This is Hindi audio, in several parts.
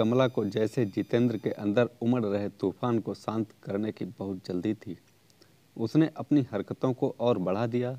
कमला को जैसे जितेंद्र के अंदर उमड़ रहे तूफान को शांत करने की बहुत जल्दी थी उसने अपनी हरकतों को और बढ़ा दिया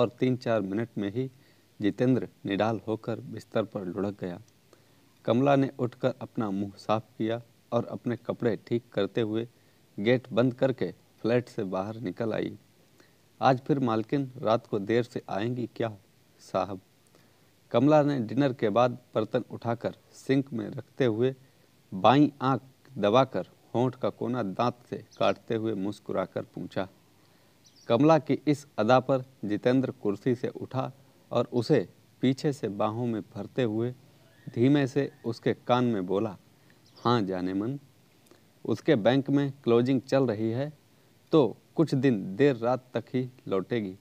और तीन चार मिनट में ही जितेंद्र निडाल होकर बिस्तर पर लुढ़क गया कमला ने उठकर अपना मुंह साफ किया और अपने कपड़े ठीक करते हुए गेट बंद करके फ्लैट से बाहर निकल आई आज फिर मालकिन रात को देर से आएंगी क्या साहब कमला ने डिनर के बाद बर्तन उठाकर सिंक में रखते हुए बाई आंख दबाकर होंठ का कोना दांत से काटते हुए मुस्कुराकर पूछा कमला की इस अदा पर जितेंद्र कुर्सी से उठा और उसे पीछे से बाहों में भरते हुए धीमे से उसके कान में बोला हाँ जाने मन उसके बैंक में क्लोजिंग चल रही है तो कुछ दिन देर रात तक ही लौटेगी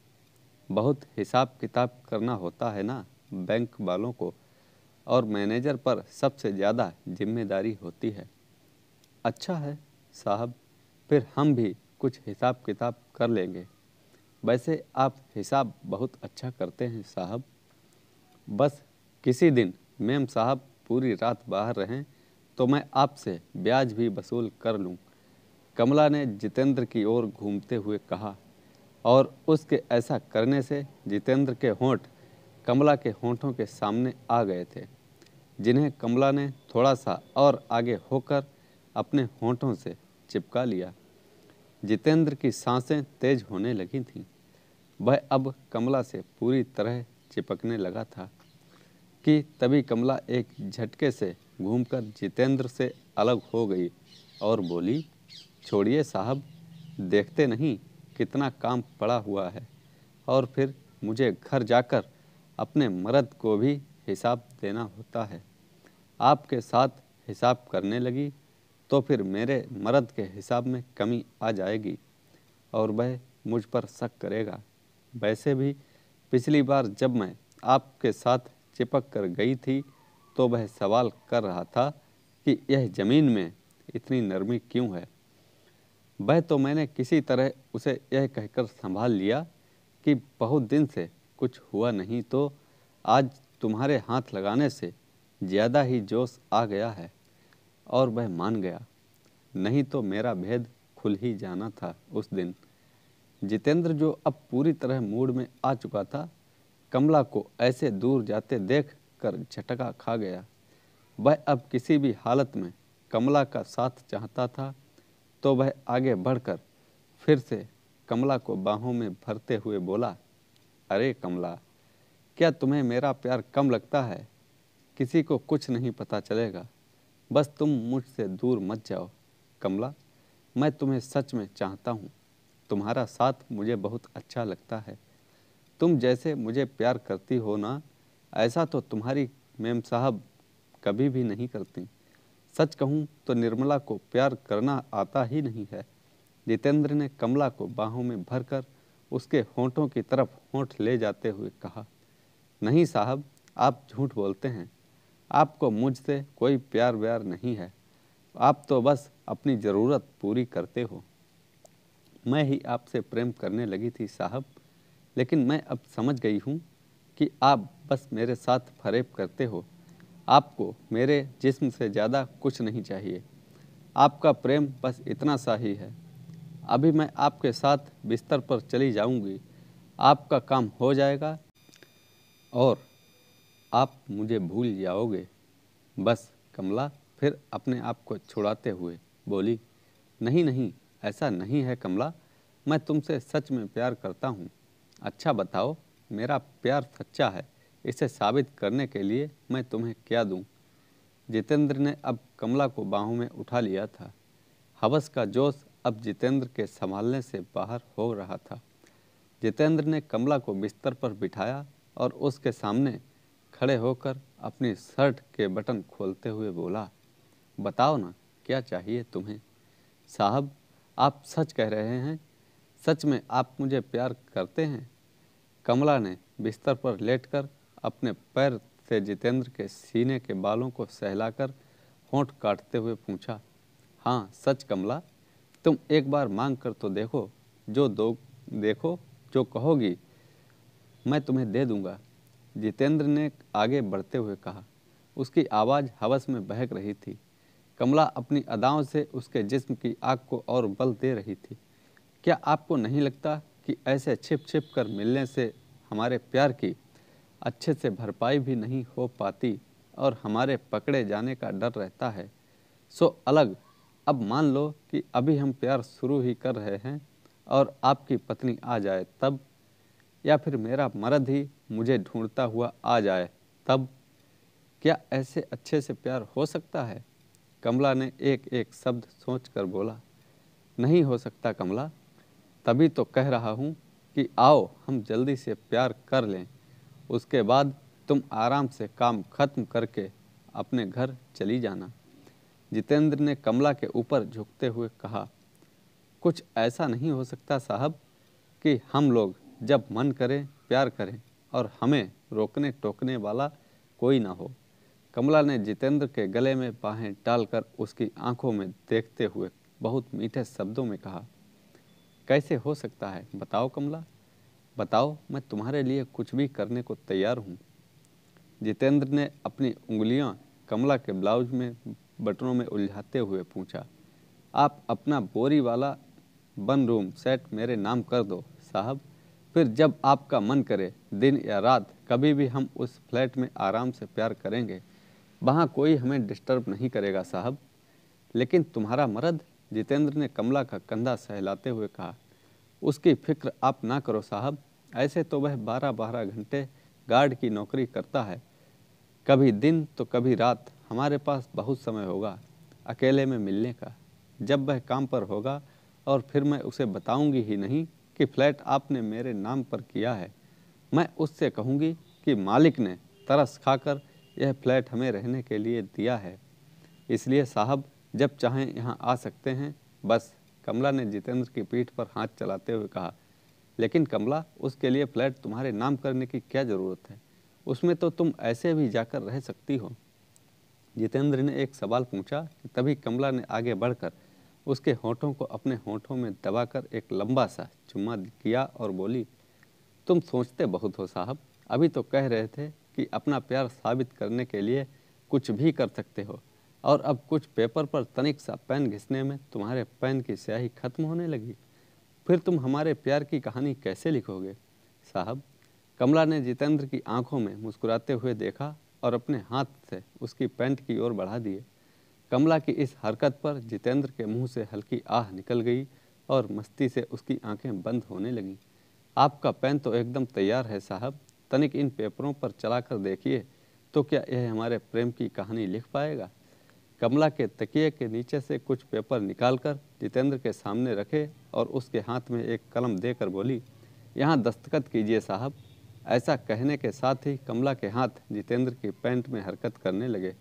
बहुत हिसाब किताब करना होता है ना बैंक वालों को और मैनेजर पर सबसे ज़्यादा जिम्मेदारी होती है अच्छा है साहब फिर हम भी कुछ हिसाब किताब कर लेंगे वैसे आप हिसाब बहुत अच्छा करते हैं साहब बस किसी दिन मैम साहब पूरी रात बाहर रहें तो मैं आपसे ब्याज भी वसूल कर लूं। कमला ने जितेंद्र की ओर घूमते हुए कहा और उसके ऐसा करने से जितेंद्र के होंठ कमला के होंठों के सामने आ गए थे जिन्हें कमला ने थोड़ा सा और आगे होकर अपने होठों से चिपका लिया जितेंद्र की सांसें तेज होने लगी थीं वह अब कमला से पूरी तरह चिपकने लगा था कि तभी कमला एक झटके से घूमकर जितेंद्र से अलग हो गई और बोली छोड़िए साहब देखते नहीं कितना काम पड़ा हुआ है और फिर मुझे घर जाकर अपने मर्द को भी हिसाब देना होता है आपके साथ हिसाब करने लगी तो फिर मेरे मर्द के हिसाब में कमी आ जाएगी और वह मुझ पर शक करेगा वैसे भी पिछली बार जब मैं आपके साथ चिपक कर गई थी तो वह सवाल कर रहा था कि यह ज़मीन में इतनी नरमी क्यों है वह तो मैंने किसी तरह उसे यह कहकर संभाल लिया कि बहुत दिन से कुछ हुआ नहीं तो आज तुम्हारे हाथ लगाने से ज़्यादा ही जोश आ गया है और वह मान गया नहीं तो मेरा भेद खुल ही जाना था उस दिन जितेंद्र जो अब पूरी तरह मूड में आ चुका था कमला को ऐसे दूर जाते देख कर झटका खा गया वह अब किसी भी हालत में कमला का साथ चाहता था तो वह आगे बढ़कर फिर से कमला को बाहों में भरते हुए बोला अरे कमला क्या तुम्हें मेरा प्यार कम लगता है किसी को कुछ नहीं पता चलेगा बस तुम मुझसे दूर मत जाओ कमला मैं तुम्हें सच में चाहता हूँ तुम्हारा साथ मुझे बहुत अच्छा लगता है तुम जैसे मुझे प्यार करती हो ना ऐसा तो तुम्हारी मेम साहब कभी भी नहीं करती सच कहूँ तो निर्मला को प्यार करना आता ही नहीं है जितेंद्र ने कमला को बाहों में भरकर उसके होठों की तरफ होठ ले जाते हुए कहा नहीं साहब आप झूठ बोलते हैं आपको मुझसे कोई प्यार व्यार नहीं है आप तो बस अपनी ज़रूरत पूरी करते हो मैं ही आपसे प्रेम करने लगी थी साहब लेकिन मैं अब समझ गई हूँ कि आप बस मेरे साथ फरेब करते हो आपको मेरे जिस्म से ज़्यादा कुछ नहीं चाहिए आपका प्रेम बस इतना सा ही है अभी मैं आपके साथ बिस्तर पर चली जाऊंगी आपका काम हो जाएगा और आप मुझे भूल जाओगे बस कमला फिर अपने आप को छुड़ाते हुए बोली नहीं नहीं ऐसा नहीं है कमला मैं तुमसे सच में प्यार करता हूँ अच्छा बताओ मेरा प्यार सच्चा है इसे साबित करने के लिए मैं तुम्हें क्या दूँ जितेंद्र ने अब कमला को बाहों में उठा लिया था हवस का जोश अब जितेंद्र के संभालने से बाहर हो रहा था जितेंद्र ने कमला को बिस्तर पर बिठाया और उसके सामने खड़े होकर अपनी शर्ट के बटन खोलते हुए बोला बताओ ना क्या चाहिए तुम्हें साहब आप सच कह रहे हैं सच में आप मुझे प्यार करते हैं कमला ने बिस्तर पर लेटकर अपने पैर से जितेंद्र के सीने के बालों को सहलाकर होंठ काटते हुए पूछा हाँ सच कमला तुम एक बार मांग कर तो देखो जो दो देखो जो कहोगी मैं तुम्हें दे दूंगा जितेंद्र ने आगे बढ़ते हुए कहा उसकी आवाज़ हवस में बहक रही थी कमला अपनी अदाओं से उसके जिस्म की आग को और बल दे रही थी क्या आपको नहीं लगता कि ऐसे छिप छिप कर मिलने से हमारे प्यार की अच्छे से भरपाई भी नहीं हो पाती और हमारे पकड़े जाने का डर रहता है सो अलग अब मान लो कि अभी हम प्यार शुरू ही कर रहे हैं और आपकी पत्नी आ जाए तब या फिर मेरा मर्द ही मुझे ढूंढता हुआ आ जाए तब क्या ऐसे अच्छे से प्यार हो सकता है कमला ने एक एक शब्द सोचकर बोला नहीं हो सकता कमला तभी तो कह रहा हूँ कि आओ हम जल्दी से प्यार कर लें उसके बाद तुम आराम से काम खत्म करके अपने घर चली जाना जितेंद्र ने कमला के ऊपर झुकते हुए कहा कुछ ऐसा नहीं हो सकता साहब कि हम लोग जब मन करें प्यार करें और हमें रोकने टोकने वाला कोई ना हो कमला ने जितेंद्र के गले में बाहें डालकर उसकी आंखों में देखते हुए बहुत मीठे शब्दों में कहा कैसे हो सकता है बताओ कमला बताओ मैं तुम्हारे लिए कुछ भी करने को तैयार हूँ जितेंद्र ने अपनी उंगलियाँ कमला के ब्लाउज में बटनों में उलझाते हुए पूछा आप अपना बोरी वाला वन रूम सेट मेरे नाम कर दो साहब फिर जब आपका मन करे दिन या रात कभी भी हम उस फ्लैट में आराम से प्यार करेंगे वहाँ कोई हमें डिस्टर्ब नहीं करेगा साहब लेकिन तुम्हारा मर्द जितेंद्र ने कमला का कंधा सहलाते हुए कहा उसकी फिक्र आप ना करो साहब ऐसे तो वह बारह बारह घंटे गार्ड की नौकरी करता है कभी दिन तो कभी रात हमारे पास बहुत समय होगा अकेले में मिलने का जब वह काम पर होगा और फिर मैं उसे बताऊंगी ही नहीं कि फ्लैट आपने मेरे नाम पर किया है मैं उससे कहूंगी कि मालिक ने तरस खाकर यह फ्लैट हमें रहने के लिए दिया है इसलिए साहब जब चाहें यहाँ आ सकते हैं बस कमला ने जितेंद्र की पीठ पर हाथ चलाते हुए कहा लेकिन कमला उसके लिए फ्लैट तुम्हारे नाम करने की क्या ज़रूरत है उसमें तो तुम ऐसे भी जाकर रह सकती हो जितेंद्र ने एक सवाल पूछा कि तभी कमला ने आगे बढ़कर उसके होठों को अपने होठों में दबाकर एक लंबा सा चुम्मा किया और बोली तुम सोचते बहुत हो साहब अभी तो कह रहे थे कि अपना प्यार साबित करने के लिए कुछ भी कर सकते हो और अब कुछ पेपर पर तनिक सा पेन घिसने में तुम्हारे पेन की स्याही खत्म होने लगी फिर तुम हमारे प्यार की कहानी कैसे लिखोगे साहब कमला ने जितेंद्र की आंखों में मुस्कुराते हुए देखा और अपने हाथ से उसकी पैंट की ओर बढ़ा दिए कमला की इस हरकत पर जितेंद्र के मुंह से हल्की आह निकल गई और मस्ती से उसकी आंखें बंद होने लगीं आपका पेन तो एकदम तैयार है साहब तनिक इन पेपरों पर चला कर देखिए तो क्या यह हमारे प्रेम की कहानी लिख पाएगा कमला के तकिए के नीचे से कुछ पेपर निकालकर जितेंद्र के सामने रखे और उसके हाथ में एक कलम देकर बोली यहाँ दस्तखत कीजिए साहब ऐसा कहने के साथ ही कमला के हाथ जितेंद्र की पैंट में हरकत करने लगे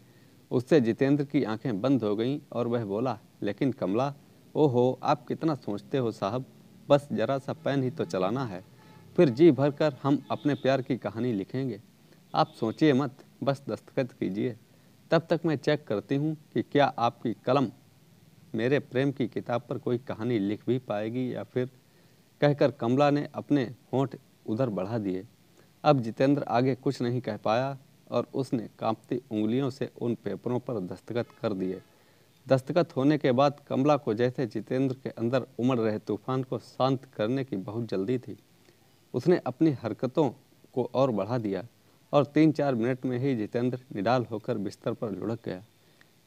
उससे जितेंद्र की आंखें बंद हो गईं और वह बोला लेकिन कमला ओहो आप कितना सोचते हो साहब बस जरा सा पेन ही तो चलाना है फिर जी भर कर हम अपने प्यार की कहानी लिखेंगे आप सोचिए मत बस दस्तखत कीजिए तब तक मैं चेक करती हूँ कि क्या आपकी कलम मेरे प्रेम की किताब पर कोई कहानी लिख भी पाएगी या फिर कहकर कमला ने अपने होंठ उधर बढ़ा दिए अब जितेंद्र आगे कुछ नहीं कह पाया और उसने कांपती उंगलियों से उन पेपरों पर दस्तखत कर दिए दस्तखत होने के बाद कमला को जैसे जितेंद्र के अंदर उमड़ रहे तूफान को शांत करने की बहुत जल्दी थी उसने अपनी हरकतों को और बढ़ा दिया और तीन चार मिनट में ही जितेंद्र निडाल होकर बिस्तर पर लुढ़क गया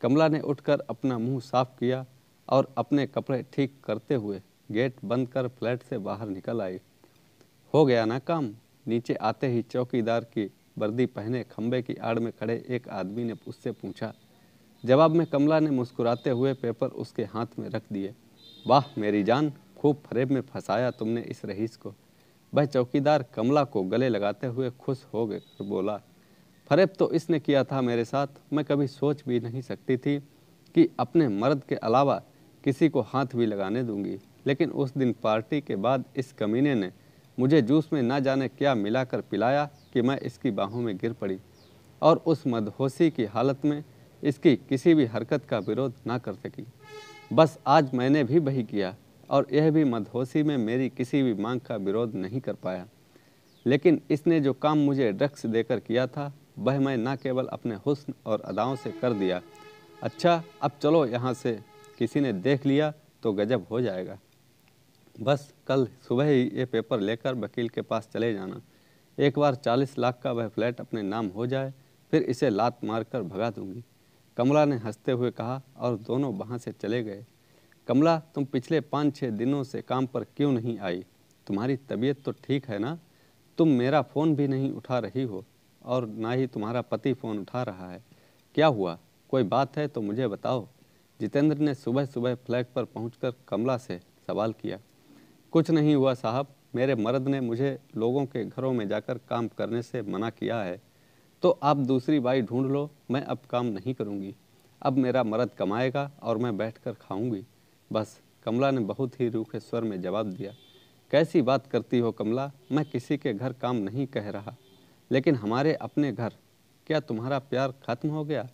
कमला ने उठकर अपना मुंह साफ किया और अपने कपड़े ठीक करते हुए गेट बंद कर फ्लैट से बाहर निकल आई हो गया ना काम नीचे आते ही चौकीदार की वर्दी पहने खंबे की आड़ में खड़े एक आदमी ने उससे पूछा जवाब में कमला ने मुस्कुराते हुए पेपर उसके हाथ में रख दिए वाह मेरी जान खूब फरेब में फंसाया तुमने इस रईस को वह चौकीदार कमला को गले लगाते हुए खुश हो गए बोला फरेब तो इसने किया था मेरे साथ मैं कभी सोच भी नहीं सकती थी कि अपने मर्द के अलावा किसी को हाथ भी लगाने दूंगी लेकिन उस दिन पार्टी के बाद इस कमीने ने मुझे जूस में ना जाने क्या मिलाकर पिलाया कि मैं इसकी बाहों में गिर पड़ी और उस मदहोशी की हालत में इसकी किसी भी हरकत का विरोध ना कर सकी बस आज मैंने भी वही किया और यह भी मदहोशी में मेरी किसी भी मांग का विरोध नहीं कर पाया लेकिन इसने जो काम मुझे ड्रग्स देकर किया था वह मैं न केवल अपने हुस्न और अदाओं से कर दिया अच्छा अब चलो यहाँ से किसी ने देख लिया तो गजब हो जाएगा बस कल सुबह ही ये पेपर लेकर वकील के पास चले जाना एक बार चालीस लाख का वह फ्लैट अपने नाम हो जाए फिर इसे लात मारकर भगा दूंगी कमला ने हंसते हुए कहा और दोनों वहाँ से चले गए कमला तुम पिछले पाँच छः दिनों से काम पर क्यों नहीं आई तुम्हारी तबीयत तो ठीक है ना तुम मेरा फ़ोन भी नहीं उठा रही हो और ना ही तुम्हारा पति फ़ोन उठा रहा है क्या हुआ कोई बात है तो मुझे बताओ जितेंद्र ने सुबह सुबह फ्लैट पर पहुंचकर कमला से सवाल किया कुछ नहीं हुआ साहब मेरे मर्द ने मुझे लोगों के घरों में जाकर काम करने से मना किया है तो आप दूसरी बाई ढूंढ लो मैं अब काम नहीं करूँगी अब मेरा मर्द कमाएगा और मैं बैठ कर खाऊँगी बस कमला ने बहुत ही रूखे स्वर में जवाब दिया कैसी बात करती हो कमला मैं किसी के घर काम नहीं कह रहा लेकिन हमारे अपने घर क्या तुम्हारा प्यार खत्म हो गया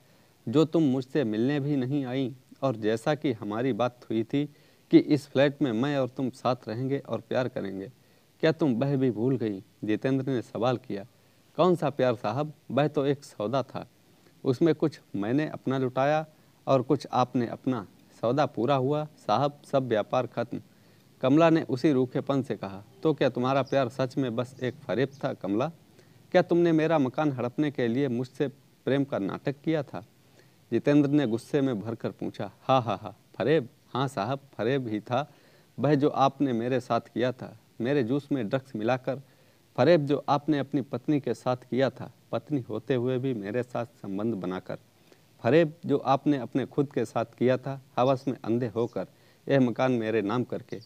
जो तुम मुझसे मिलने भी नहीं आई और जैसा कि हमारी बात हुई थी कि इस फ्लैट में मैं और तुम साथ रहेंगे और प्यार करेंगे क्या तुम वह भी भूल गई जितेंद्र ने सवाल किया कौन सा प्यार साहब वह तो एक सौदा था उसमें कुछ मैंने अपना लुटाया और कुछ आपने अपना सौदा पूरा हुआ साहब सब व्यापार खत्म कमला ने उसी रूखेपन से कहा तो क्या तुम्हारा प्यार सच में बस एक फरेब था कमला क्या तुमने मेरा मकान हड़पने के लिए मुझसे प्रेम का नाटक किया था जितेंद्र ने गुस्से में भरकर पूछा हाँ हाँ हाँ फरेब हाँ साहब फरेब ही था वह जो आपने मेरे साथ किया था मेरे जूस में ड्रग्स मिलाकर फरेब जो आपने अपनी पत्नी के साथ किया था पत्नी होते हुए भी मेरे साथ संबंध बनाकर फरेब जो आपने अपने खुद के साथ किया था हवस में अंधे होकर यह मकान मेरे नाम करके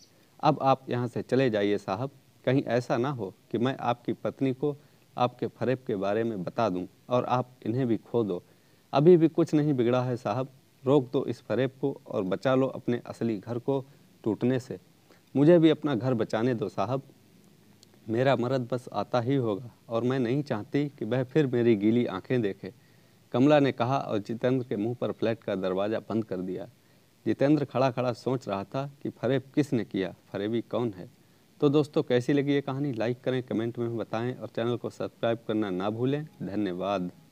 अब आप यहाँ से चले जाइए साहब कहीं ऐसा ना हो कि मैं आपकी पत्नी को आपके फरेब के बारे में बता दूं और आप इन्हें भी खो दो अभी भी कुछ नहीं बिगड़ा है साहब रोक दो इस फरेब को और बचा लो अपने असली घर को टूटने से मुझे भी अपना घर बचाने दो साहब मेरा मर्द बस आता ही होगा और मैं नहीं चाहती कि वह फिर मेरी गीली आंखें देखे कमला ने कहा और जितेंद्र के मुंह पर फ्लैट का दरवाज़ा बंद कर दिया जितेंद्र खड़ा खड़ा सोच रहा था कि फरेब किसने किया फरेबी कौन है तो दोस्तों कैसी लगी ये कहानी लाइक करें कमेंट में बताएं और चैनल को सब्सक्राइब करना ना भूलें धन्यवाद